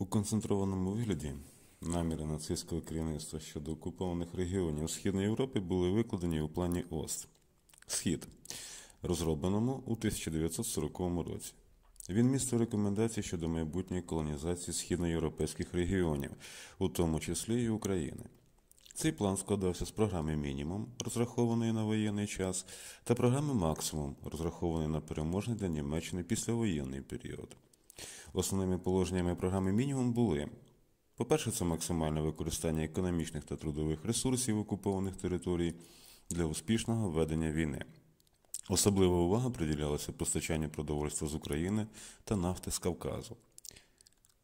У концентрованому вигляді наміри нацистського керівництва щодо окупованих регіонів Східної Європи були викладені у плані Ост Схід, розробленому у 1940 році. Він містив рекомендації щодо майбутньої колонізації східноєвропейських регіонів, у тому числі і України. Цей план складався з програми мінімум, розрахованої на воєнний час, та програми максимум, розрахованої на переможний для Німеччини післявоєнний період. Основними положеннями програми мінімум були: по-перше, це максимальне використання економічних та трудових ресурсів окупованих територій для успішного ведення війни. Особлива увага приділялася постачанню продовольства з України та нафти з Кавказу.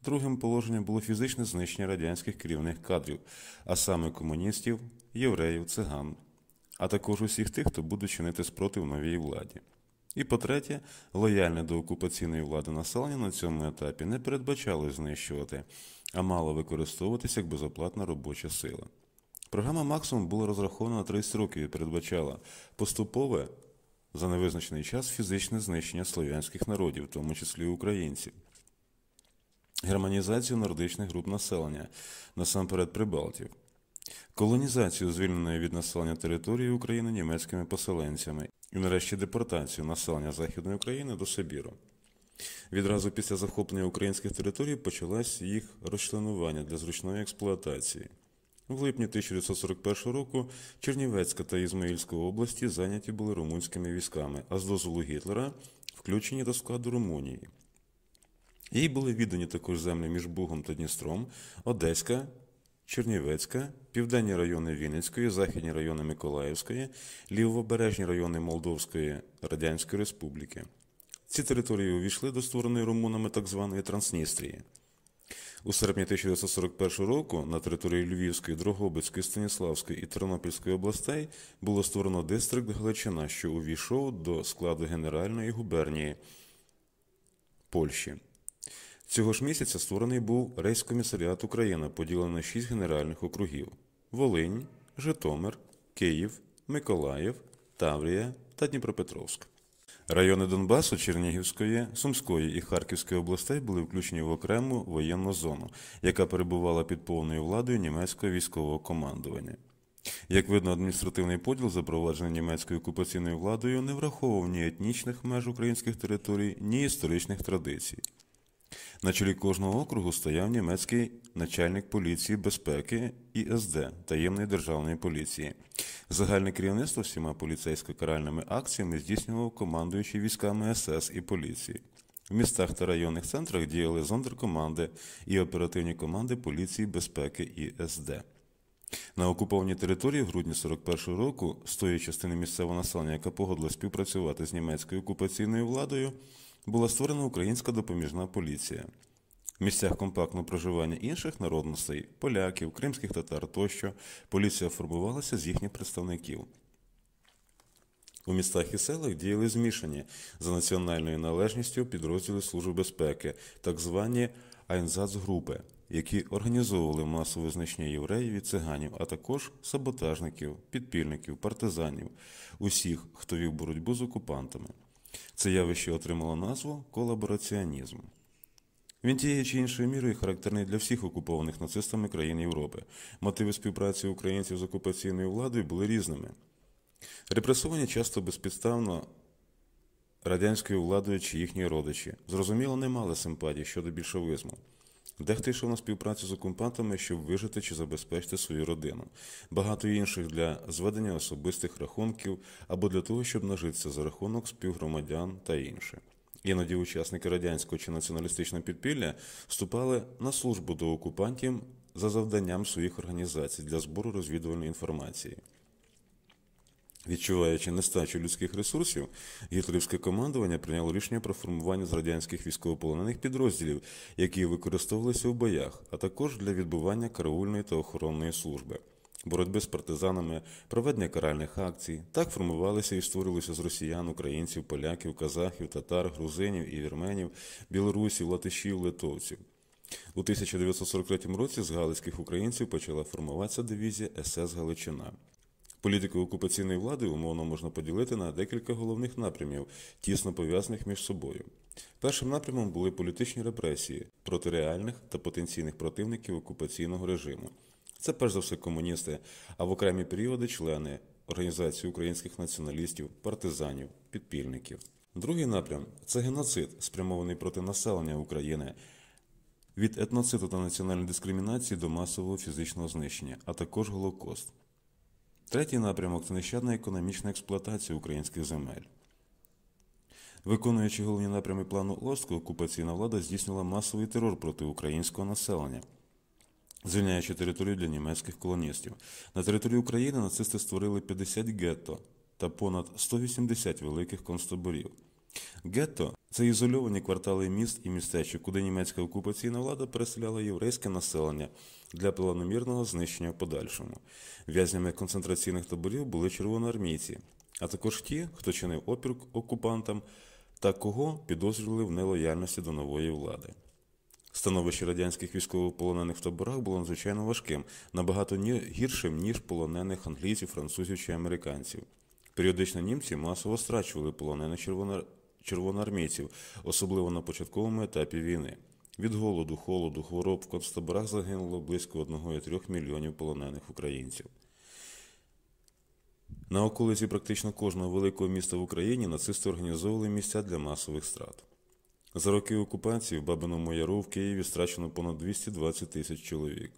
Другим положенням було фізичне знищення радянських керівних кадрів, а саме комуністів, євреїв, циган, а також усіх тих, хто буде чинити спротив новій владі. І по-третє, лояльне до окупаційної влади населення на цьому етапі не передбачало знищувати, а мало використовуватися як безоплатна робоча сила. Програма Максимум була розрахована на 30 років і передбачала поступове за невизначений час фізичне знищення слов'янських народів, в тому числі українців. Германізацію нордичних груп населення, насамперед прибалтів, колонізацію звільненої від населення території України німецькими поселенцями і нарешті депортацію населення Західної України до Сибіру. Відразу після захоплення українських територій почалось їх розчленування для зручної експлуатації. В липні 1941 року Чернівецька та Ізмаїльська області зайняті були румунськими військами, а з дозволу Гітлера включені до складу Румунії. Їй були віддані також землі між Бугом та Дністром, Одеська Чернівецька, південні райони Вінницької, західні райони Миколаївської, лівобережні райони Молдовської Радянської Республіки. Ці території увійшли до створеної румунами так званої Трансністрії. У серпні 1941 року на території Львівської, Дрогобицької, Станіславської і Тернопільської областей було створено дистрикт Галичина, що увійшов до складу Генеральної губернії Польщі. Цього ж місяця створений був Рейскомісаріат Україна, поділений на шість генеральних округів: Волинь, Житомир, Київ, Миколаїв, Таврія та Дніпропетровськ. Райони Донбасу, Чернігівської, Сумської і Харківської областей були включені в окрему воєнну зону, яка перебувала під повною владою німецького військового командування. Як видно, адміністративний поділ, запроваджений німецькою окупаційною владою, не враховував ні етнічних меж українських територій, ні історичних традицій. На чолі кожного округу стояв німецький начальник поліції безпеки і СД таємної державної поліції. Загальне керівництво всіма поліцейсько-каральними акціями здійснював командуючий військами СС і поліції. В містах та районних центрах діяли зондеркоманди і оперативні команди поліції безпеки і СД. На окупованій території в грудні 41-го року з тої частини місцевого населення, яка погодила співпрацювати з німецькою окупаційною владою, була створена українська допоміжна поліція. В місцях компактного проживання інших народностей, поляків, кримських татар тощо, поліція формувалася з їхніх представників. У містах і селах діяли змішані за національною належністю підрозділи Служби безпеки, так звані Айнзацгрупи, які організовували масове знищення євреїв і циганів, а також саботажників, підпільників, партизанів, усіх, хто вів боротьбу з окупантами. Це явище отримало назву колабораціонізм. Він тією чи іншою мірою характерний для всіх окупованих нацистами країн Європи. Мотиви співпраці українців з окупаційною владою були різними. Репресовані часто безпідставно радянською владою чи їхні родичі. Зрозуміло, не мали симпатії щодо більшовизму. Дехто йшов на співпрацю з окупантами, щоб вижити чи забезпечити свою родину, багато інших для зведення особистих рахунків або для того, щоб нажитися за рахунок співгромадян та інше. Іноді учасники радянського чи націоналістичного підпілля вступали на службу до окупантів за завданням своїх організацій для збору розвідувальної інформації. Відчуваючи нестачу людських ресурсів, гітлерівське командування прийняло рішення про формування з радянських військовополонених підрозділів, які використовувалися в боях, а також для відбування караульної та охоронної служби, боротьби з партизанами, проведення каральних акцій. Так формувалися і створилися з росіян, українців, поляків, казахів, татар, грузинів і вірменів, білорусів, латишів, литовців. У 1943 році з галицьких українців почала формуватися дивізія СС Галичина. Політику окупаційної влади умовно можна поділити на декілька головних напрямів, тісно пов'язаних між собою. Першим напрямом були політичні репресії проти реальних та потенційних противників окупаційного режиму. Це перш за все комуністи, а в окремі періоди члени організації українських націоналістів, партизанів, підпільників. Другий напрям це геноцид, спрямований проти населення України. Від етноциту та національної дискримінації до масового фізичного знищення, а також голокост. Третій напрямок це нещадна економічна експлуатація українських земель. Виконуючи головні напрями плану Орську, окупаційна влада здійснила масовий терор проти українського населення, звільняючи територію для німецьких колоністів. На території України нацисти створили 50 гетто та понад 180 великих концтаборів. Гетто це ізольовані квартали міст і містечок, куди німецька окупаційна влада переселяла єврейське населення, для планомірного знищення в подальшому. В'язнями концентраційних таборів були червоноармійці, а також ті, хто чинив опір окупантам та кого підозрювали в нелояльності до нової влади. Становище радянських військовополонених в таборах було надзвичайно важким, набагато гіршим, ніж полонених англійців, французів чи американців. Періодично німці масово страчували полонених червоноармійців, особливо на початковому етапі війни. Від голоду, холоду, хвороб в концтаборах загинуло близько 1,3 мільйонів полонених українців. На околиці практично кожного великого міста в Україні нацисти організовували місця для масових страт. За роки окупації в Бабиному Яру в Києві страчено понад 220 тисяч чоловік.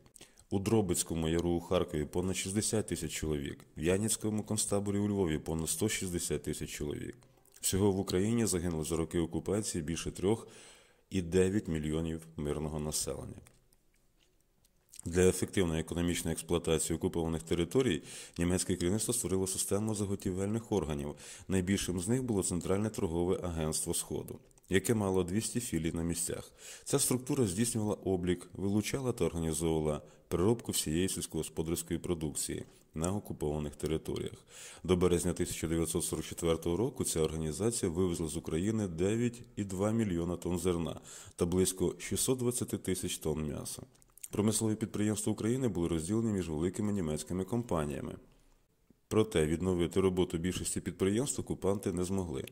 У Дробицькому яру у Харкові понад 60 тисяч чоловік, в Яніцькому концтаборі у Львові понад 160 тисяч чоловік. Всього в Україні загинуло за роки окупації більше трьох і 9 мільйонів мирного населення. Для ефективної економічної експлуатації окупованих територій німецьке керівництво створило систему заготівельних органів. Найбільшим з них було Центральне торгове агентство Сходу, яке мало 200 філій на місцях. Ця структура здійснювала облік, вилучала та організовувала переробку всієї сільськогосподарської продукції, на окупованих територіях. До березня 1944 року ця організація вивезла з України 9,2 мільйона тонн зерна та близько 620 тисяч тонн м'яса. Промислові підприємства України були розділені між великими німецькими компаніями. Проте відновити роботу більшості підприємств окупанти не змогли.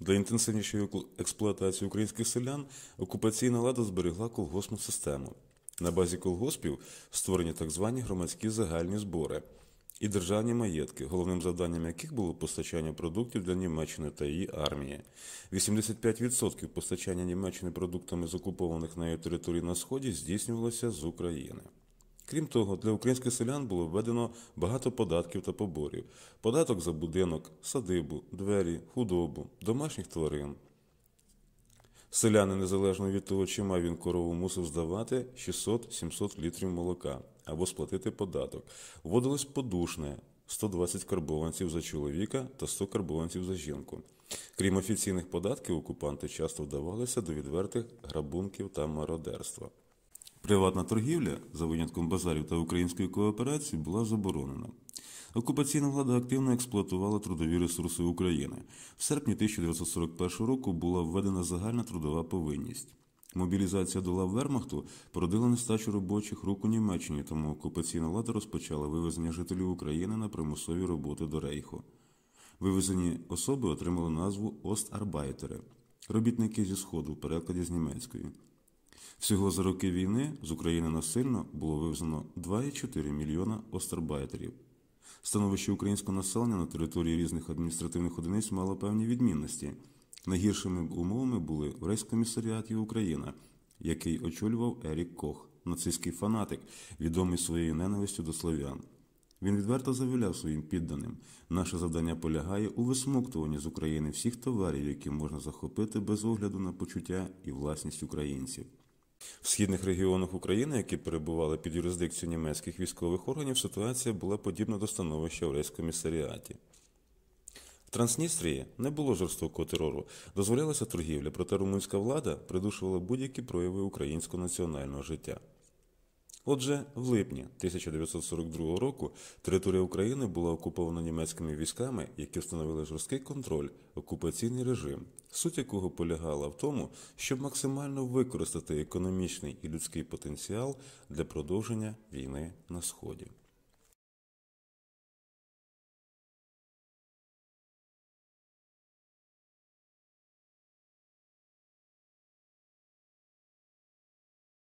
Для інтенсивнішої експлуатації українських селян окупаційна влада зберегла колгоспну систему. На базі колгоспів створені так звані громадські загальні збори і державні маєтки, головним завданням яких було постачання продуктів для Німеччини та її армії. 85% постачання Німеччини продуктами з окупованих нею територій на сході здійснювалося з України. Крім того, для українських селян було введено багато податків та поборів: податок за будинок, садибу, двері, худобу, домашніх тварин. Селяни незалежно від того, чи мав він корову, мусив здавати 600-700 літрів молока або сплатити податок. Вводилось подушне 120 карбованців за чоловіка та 100 карбованців за жінку. Крім офіційних податків, окупанти часто вдавалися до відвертих грабунків та мародерства. Приватна торгівля, за винятком базарів та української кооперації, була заборонена. Окупаційна влада активно експлуатувала трудові ресурси України. В серпні 1941 року була введена загальна трудова повинність. Мобілізація до лав Вермахту породила нестачу робочих рук у Німеччині, тому окупаційна влада розпочала вивезення жителів України на примусові роботи до Рейху. Вивезені особи отримали назву Остарбайтери робітники зі Сходу в перекладі з німецької. Всього за роки війни з України насильно було вивезено 2,4 мільйона остарбайтерів. Становище українського населення на території різних адміністративних одиниць мало певні відмінності. Найгіршими умовами були в рейскомісаріаті Україна, який очолював Ерік Кох, нацистський фанатик, відомий своєю ненавистю до слов'ян. Він відверто заявляв своїм підданим: наше завдання полягає у висмоктуванні з України всіх товарів, які можна захопити без огляду на почуття і власність українців. В східних регіонах України, які перебували під юрисдикцією німецьких військових органів, ситуація була подібна до становища в рейскомісаріаті. Трансністрії не було жорстокого терору, дозволялася торгівля, проте румунська влада придушувала будь-які прояви українського національного життя. Отже, в липні 1942 року територія України була окупована німецькими військами, які встановили жорсткий контроль, окупаційний режим, суть якого полягала в тому, щоб максимально використати економічний і людський потенціал для продовження війни на сході.